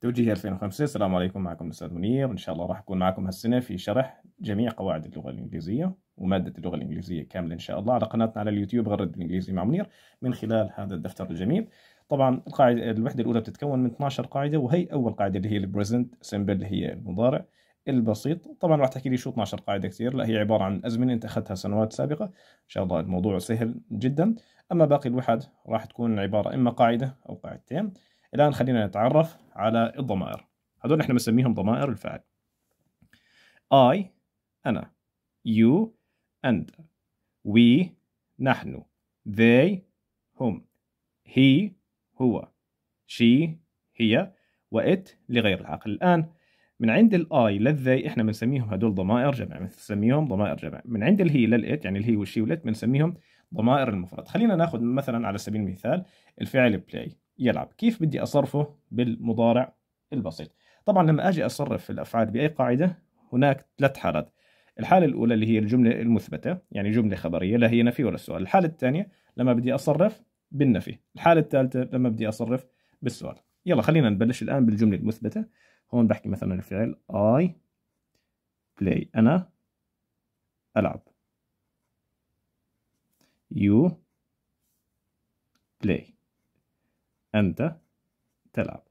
توجيهي 2005 السلام عليكم معكم الأستاذ منير إن شاء الله راح أكون معكم هالسنة في شرح جميع قواعد اللغة الإنجليزية ومادة اللغة الإنجليزية كاملة إن شاء الله على قناتنا على اليوتيوب غرد الإنجليزي مع منير من خلال هذا الدفتر الجميل طبعا القاعدة الوحدة الأولى بتتكون من 12 قاعدة وهي أول قاعدة اللي هي البريزنت سمبل اللي هي المضارع البسيط طبعا راح تحكي لي شو 12 قاعده كثير لا هي عباره عن ازمنه انت اخذتها سنوات سابقه ان شاء الله الموضوع سهل جدا اما باقي الوحد راح تكون عباره اما قاعده او قاعدتين الآن خلينا نتعرف على الضمائر هذول احنا بنسميهم ضمائر الفعل I أنا you أنت we نحن they هم he هو she هي وإت لغير العقل الآن من عند الاي للذي احنا بنسميهم هدول ضمائر جمع بنسميهم ضمائر جمع من عند الهي للات يعني الهي والشي والات بنسميهم ضمائر المفرد خلينا ناخذ مثلا على سبيل المثال الفعل بلاي يلعب كيف بدي أصرفه بالمضارع البسيط طبعا لما أجي أصرف الأفعال بأي قاعدة هناك ثلاث حالات الحالة الأولى اللي هي الجملة المثبتة يعني جملة خبرية لا هي نفي ولا سؤال الحالة الثانية لما بدي أصرف بالنفي الحالة الثالثة لما بدي أصرف بالسؤال يلا خلينا نبلش الآن بالجملة المثبتة هون بحكي مثلا الفعل I play أنا ألعب you play أنت تلعب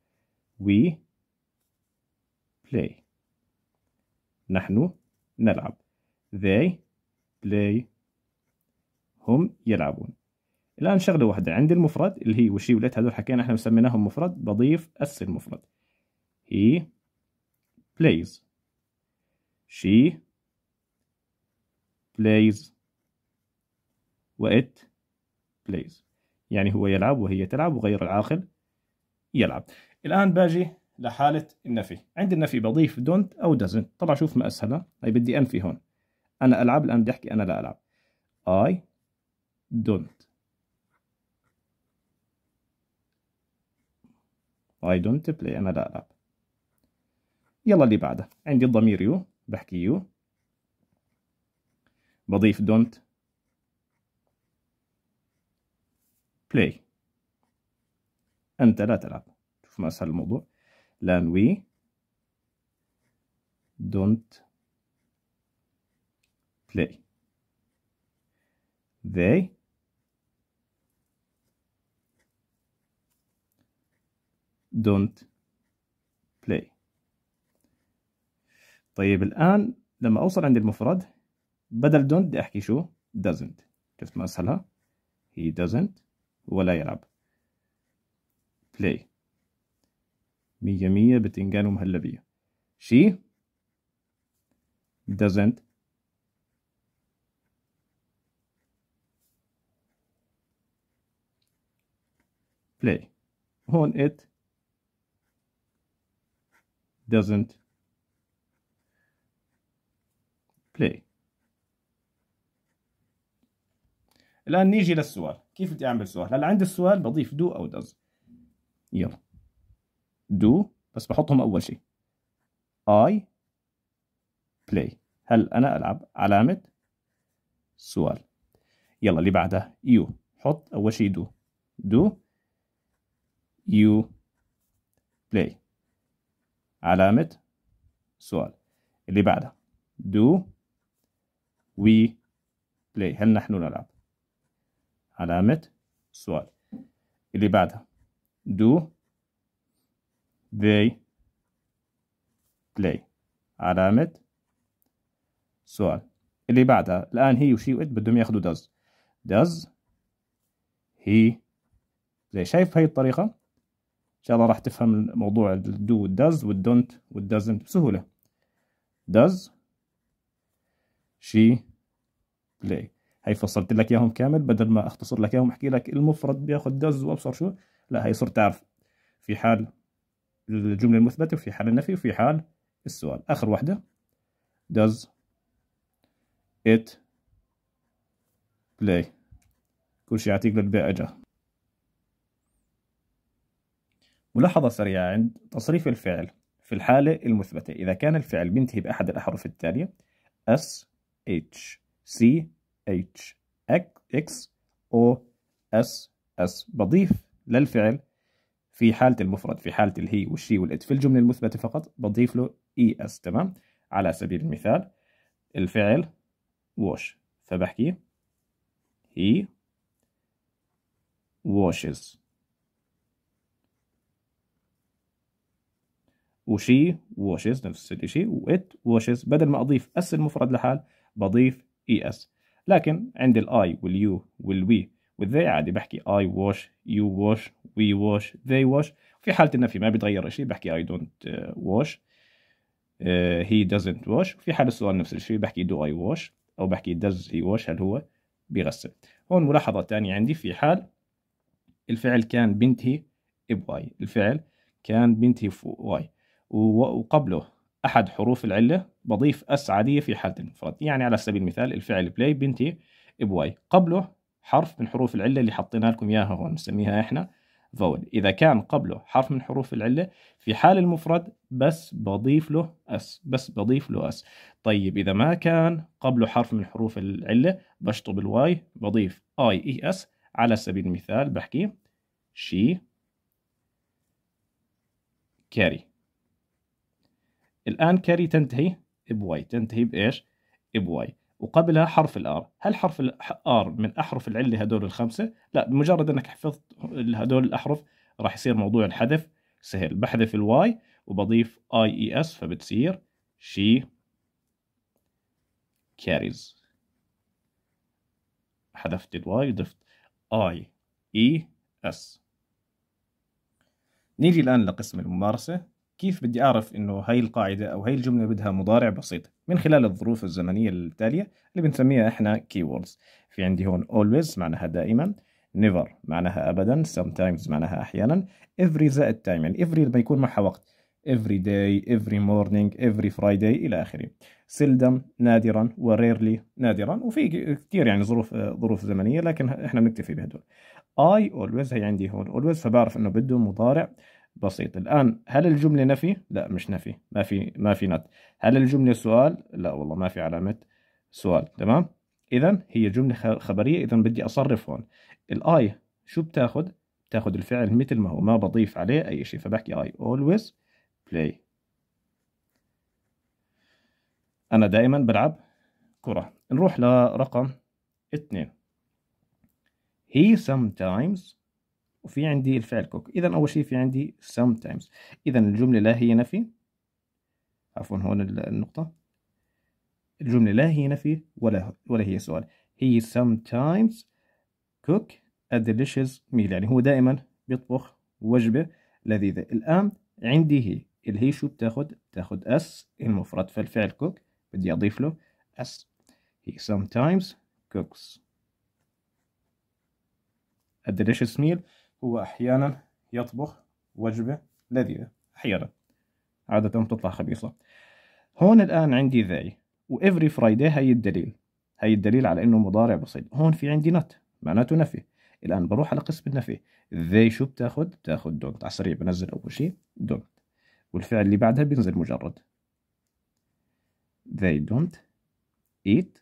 we play نحن نلعب they play هم يلعبون الآن شغلة واحدة عند المفرد اللي هي وشي ولات هذول حكينا احنا سميناهم مفرد بضيف أس المفرد he plays she plays وإت plays يعني هو يلعب وهي تلعب وغير العاقل يلعب الآن باجي لحالة النفي عند النفي بضيف دونت أو doesn't طلع شوف ما أسهلها هي طيب بدي أنفي هون أنا ألعب الآن بدي أحكي أنا لا ألعب I don't I don't play أنا لا ألعب يلا اللي بعدها عندي الضمير يو بحكي يو بضيف don't بلاي أنت لا تلعب شوف ما أسهل الموضوع لأن وي don't play they don't play طيب الآن لما أوصل عند المفرد بدل don't بدي أحكي شو doesn't شفت ما أسهلها he doesn't ولا يلعب بلاي مية مية بتنجان ومهلبية she doesn't play هون it doesn't play الآن نيجي للسؤال كيف بدي أعمل سؤال هلا عند السؤال بضيف دو أو داز يلا دو بس بحطهم أول شيء I play هل أنا ألعب علامة سؤال يلا اللي بعدها يو حط أول شيء دو دو يو play علامة سؤال اللي بعدها do we play هل نحن نلعب علامة سؤال اللي بعدها do they play علامة سؤال اللي بعدها الآن هي وشي وإت بدهم ياخذوا does does he زي شايف هاي الطريقة إن شاء الله راح تفهم الموضوع do does don't والdont doesn't بسهولة does she play هي فصلت لك اياهم كامل بدل ما اختصر لك اياهم احكي لك المفرد بياخذ دز وابصر شو لا هي صرت تعرف في حال الجملة المثبتة وفي حال النفي وفي حال السؤال آخر واحدة does it play كل شيء يعطيك للبيع أجا ملاحظة سريعة عند تصريف الفعل في الحالة المثبتة إذا كان الفعل بينتهي بأحد الأحرف التالية S H C h x o s s بضيف للفعل في حالة المفرد في حالة الهي والشي والإت في الجملة المثبتة فقط بضيف له اي e اس تمام على سبيل المثال الفعل wash فبحكي he washes وشي washes نفس الشيء وات washes بدل ما أضيف اس المفرد لحال بضيف اي e اس لكن عندي الاي واليو والوي والذي عادي بحكي اي واش يو واش وي واش ذي واش في حالة النفي ما بيتغير شيء بحكي اي دونت واش هي دازنت واش في حال السؤال نفس الشيء بحكي دو اي واش او بحكي دز هي واش هل هو بيغسل هون ملاحظة ثانيه عندي في حال الفعل كان بنتي بواي الفعل كان بنتي واي وقبله أحد حروف العلة بضيف أس عادية في حالة المفرد يعني على سبيل المثال الفعل بلاي بنتي بواي قبله حرف من حروف العلة اللي حطينا لكم إياها هون نسميها إحنا فول إذا كان قبله حرف من حروف العلة في حال المفرد بس بضيف له أس بس بضيف له أس طيب إذا ما كان قبله حرف من حروف العلة بشطب الواي بضيف آي إي أس على سبيل المثال بحكي شي كاري الآن كاري تنتهي بواي تنتهي بإيش؟ بواي وقبلها حرف الآر هل حرف الآر من أحرف العلة هدول الخمسة؟ لا بمجرد أنك حفظت هدول الأحرف راح يصير موضوع الحذف سهل بحذف الواي وبضيف اي اي اس فبتصير شي كاريز حذفت الواي وضفت اي اي اس نيجي الان لقسم الممارسه كيف بدي أعرف إنه هاي القاعدة أو هاي الجملة بدها مضارع بسيط من خلال الظروف الزمنية التالية اللي بنسميها إحنا keywords في عندي هون always معناها دائما never معناها أبدا sometimes معناها أحيانا every زائد time يعني every لما يكون معها وقت every day every morning every Friday إلى آخره seldom نادرا وريرلي نادرا وفي كثير يعني ظروف ظروف زمنية لكن إحنا بنكتفي بهدول I always هي عندي هون always فبعرف إنه بده مضارع بسيط الآن هل الجملة نفي؟ لا مش نفي ما في ما في نت هل الجملة سؤال؟ لا والله ما في علامة سؤال تمام إذا هي جملة خبرية إذا بدي أصرف هون الآي شو بتاخذ بتاخذ الفعل مثل ما هو ما بضيف عليه أي شيء فبحكي I always play أنا دائما بلعب كرة نروح لرقم اثنين He sometimes وفي عندي الفعل كوك اذا اول شيء في عندي sometimes اذا الجمله لا هي نفي عفوا هون النقطه الجمله لا هي نفي ولا ولا هي سؤال هي sometimes cook a delicious meal يعني هو دائما بيطبخ وجبه لذيذه الان عندي هي اللي هي شو بتاخذ بتاخذ اس المفرد فالفعل cook بدي اضيف له اس he sometimes cooks a delicious meal هو أحيانا يطبخ وجبة لذيذة أحيانا عادة بتطلع خبيصة هون الآن عندي ذاي وإفري فرايدي هي الدليل هي الدليل على إنه مضارع بسيط هون في عندي نت معناته نفي الآن بروح على قسم النفي ذاي شو بتاخد بتاخد دونت على السريع بنزل أول شيء دونت والفعل اللي بعدها بينزل مجرد they don't eat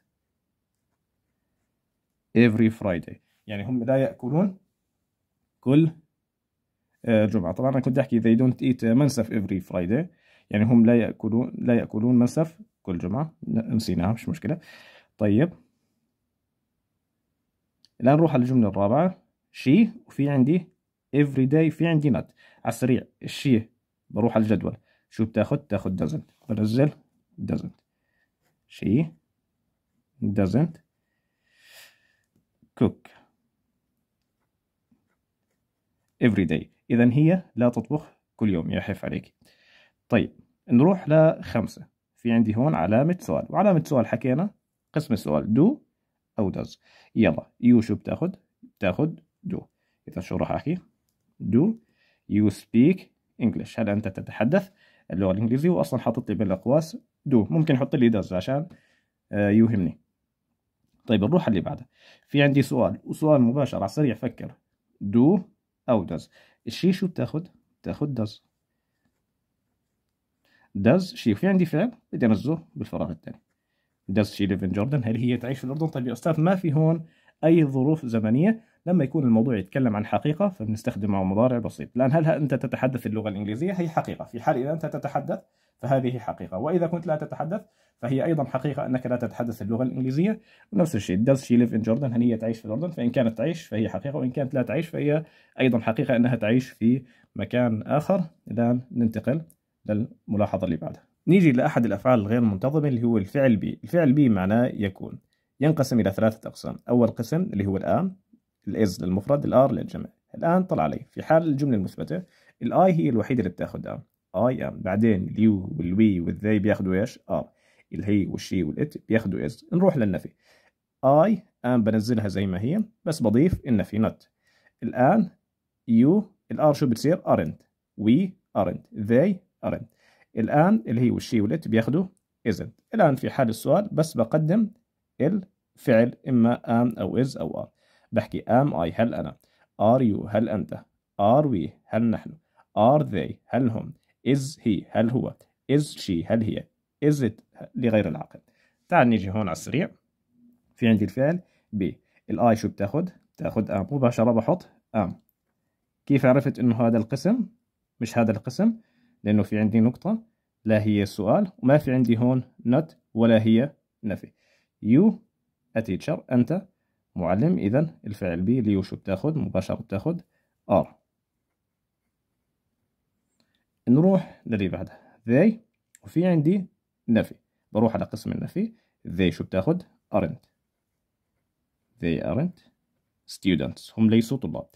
every Friday يعني هم لا يأكلون كل آه، جمعة طبعا أنا كنت أحكي they don't eat آه، منسف every Friday يعني هم لا يأكلون لا يأكلون منسف كل جمعة نسيناها مش مشكلة طيب الآن نروح على الجملة الرابعة she وفي عندي every day في عندي not على السريع الشي بروح على الجدول شو بتاخد تاخد doesn't بنزل doesn't she doesn't cook every day إذا هي لا تطبخ كل يوم يا حيف عليك طيب نروح لخمسة في عندي هون علامة سؤال وعلامة سؤال حكينا قسم السؤال do أو does يلا يو شو بتاخد بتاخد do إذا شو راح أحكي do you speak English هل أنت تتحدث اللغة الإنجليزية وأصلا حاطط لي بين الأقواس do ممكن حط لي does عشان آه، يوهمني طيب نروح اللي بعده في عندي سؤال وسؤال مباشر على السريع فكر do أو does الشي شو بتاخد؟ بتاخد does does she في عندي فعل بدي أنزله بالفراغ الثاني does she live in Jordan هل هي تعيش في الأردن؟ طيب يا أستاذ ما في هون أي ظروف زمنية لما يكون الموضوع يتكلم عن حقيقة فبنستخدم مضارع بسيط الآن هل أنت تتحدث اللغة الإنجليزية هي حقيقة في حال إذا أنت تتحدث فهذه حقيقة وإذا كنت لا تتحدث فهي أيضا حقيقة أنك لا تتحدث اللغة الإنجليزية ونفس الشيء does she live in Jordan هل هي تعيش في الأردن فإن كانت تعيش فهي حقيقة وإن كانت لا تعيش فهي أيضا حقيقة أنها تعيش في مكان آخر الآن ننتقل للملاحظة اللي بعدها نيجي لأحد الأفعال الغير منتظمة اللي هو الفعل بي الفعل بي معناه يكون ينقسم إلى ثلاثة أقسام أول قسم اللي هو الآن الإز للمفرد الآر للجمع الآن طلع علي في حال الجملة المثبتة الآي هي الوحيدة اللي بتاخذ آن اي آه، يعني ام بعدين اليو والوي والذي بياخذوا ايش ار آه، الهي والشي والات بياخذوا از نروح للنفي اي ام بنزلها زي ما هي بس بضيف النفي نوت الان يو الار شو بتصير ارنت وي ارنت ذي ارنت الان الهي والشي والات بياخذوا ازنت الآن في حال السؤال بس بقدم الفعل إما ام أو از أو ار بحكي ام اي هل أنا ار يو هل أنت ار وي هل نحن ار ذي هل هم is he هل هو is she هل هي is it لغير العاقل تعال نيجي هون على السريع في عندي الفعل be الاي شو بتاخد بتاخذ ام مباشرة بحط ام كيف عرفت انه هذا القسم مش هذا القسم لانه في عندي نقطة لا هي السؤال وما في عندي هون not ولا هي نفي you a teacher أنت معلم إذا الفعل be اللي شو بتاخد مباشرة بتاخد are نروح للي بعدها they وفي عندي نفي بروح على قسم النفي they شو بتاخد aren't they aren't students هم ليسوا طلاب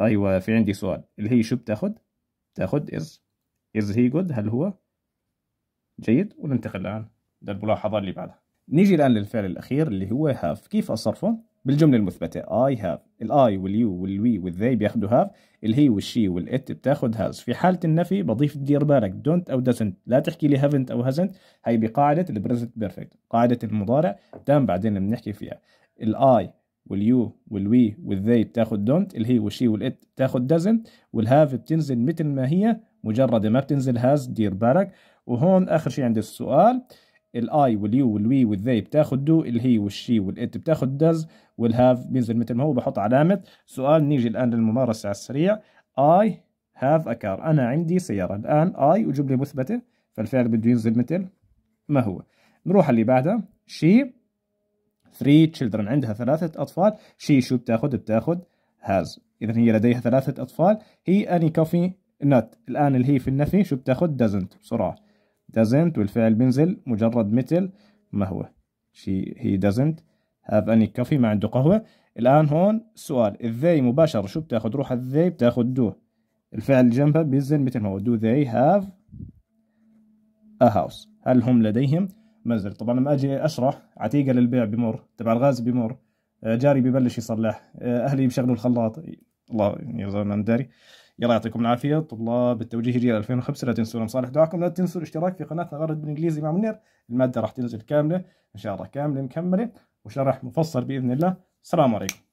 أيوة في عندي سؤال اللي هي شو بتاخد بتاخد is is he good هل هو جيد وننتقل الآن للملاحظة اللي بعدها نيجي الآن للفعل الأخير اللي هو have كيف أصرفه بالجمله المثبته I have الاي واليو والوي والذي بياخذوا هاف الهي والشي والات بتاخذ هاز في حاله النفي بضيف دير بالك دونت او دزنت لا تحكي لي هافنت او هازنت هي بقاعده البريزنت بيرفكت قاعده المضارع تام بعدين بنحكي فيها الاي واليو والوي والذي بتاخذ دونت الهي والشي والات بتاخذ دزنت والهاف بتنزل مثل ما هي مجرد ما بتنزل هاز دير بالك وهون اخر شيء عند السؤال الاي واليو والوي والذي بتاخد دو الهي والشي والات بتاخد داز والهاف بينزل مثل ما هو بحط علامة سؤال نيجي الآن للممارسة على السريع I have a car أنا عندي سيارة الآن I وجملة مثبتة فالفعل بده ينزل مثل ما هو نروح اللي بعدها شي 3 children عندها ثلاثة أطفال شي شو بتاخد بتاخد has إذا هي لديها ثلاثة أطفال هي any coffee not الآن اللي هي في النفي شو بتاخد doesn't بسرعة doesn't والفعل بينزل مجرد مثل ما هو she he doesn't have any coffee ما عنده قهوة الآن هون سؤال they مباشرة شو بتاخد روح they بتاخد do الفعل جنبها بينزل مثل ما هو do they have a house هل هم لديهم منزل طبعا لما اجي اشرح عتيقة للبيع بمر تبع الغاز بمر جاري ببلش يصلح اهلي بشغلوا الخلاط الله يا من داري يلا يعطيكم العافيه طلاب التوجيه جيل 2005 لا تنسوا لمصالح دعاكم لا تنسوا الاشتراك في قناتنا غرد بالانجليزي مع منير الماده راح تنزل كامله ان شاء الله كامله مكمله وشرح مفصل باذن الله السلام عليكم